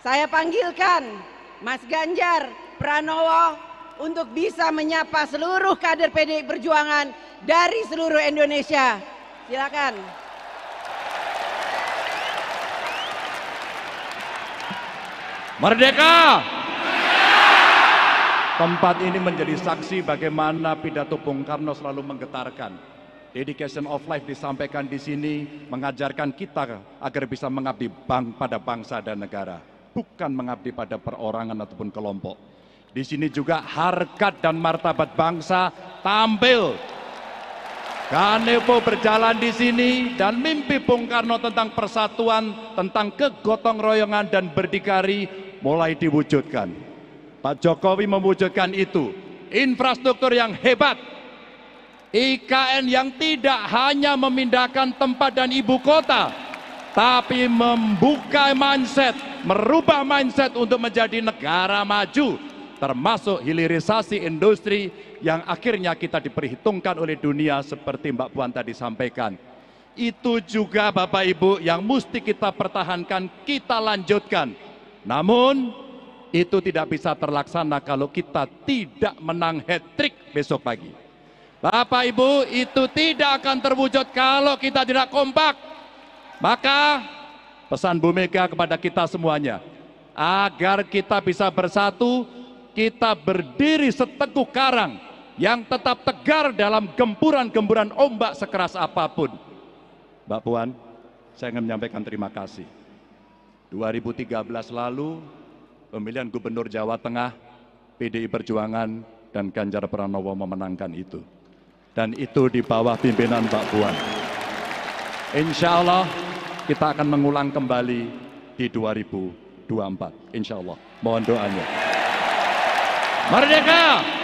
Saya panggilkan Mas Ganjar Pranowo untuk bisa menyapa seluruh kader PDI Perjuangan dari seluruh Indonesia. Silakan. Merdeka! Tempat ini menjadi saksi bagaimana pidato Bung Karno selalu menggetarkan. Dedication of life disampaikan di sini mengajarkan kita agar bisa mengabdi bang pada bangsa dan negara bukan mengabdi pada perorangan ataupun kelompok. Di sini juga harkat dan martabat bangsa tampil. Kanepo berjalan di sini dan mimpi Bung Karno tentang persatuan, tentang kegotong royongan dan berdikari mulai diwujudkan. Pak Jokowi mewujudkan itu. Infrastruktur yang hebat, IKN yang tidak hanya memindahkan tempat dan ibu kota, tapi membuka mindset, merubah mindset untuk menjadi negara maju, termasuk hilirisasi industri yang akhirnya kita diperhitungkan oleh dunia seperti Mbak Puan tadi sampaikan. Itu juga Bapak Ibu yang mesti kita pertahankan, kita lanjutkan. Namun itu tidak bisa terlaksana kalau kita tidak menang hat-trick besok pagi. Bapak Ibu, itu tidak akan terwujud kalau kita tidak kompak maka pesan Bu Mega kepada kita semuanya, agar kita bisa bersatu, kita berdiri seteguh karang yang tetap tegar dalam gempuran gempuran ombak sekeras apapun. Mbak Puan, saya ingin menyampaikan terima kasih. 2013 lalu, pemilihan Gubernur Jawa Tengah, PDI Perjuangan, dan Ganjar Pranowo memenangkan itu. Dan itu di bawah pimpinan Mbak Puan. Insya Allah, kita akan mengulang kembali di 2024. Insya Allah. Mohon doanya. Merdeka!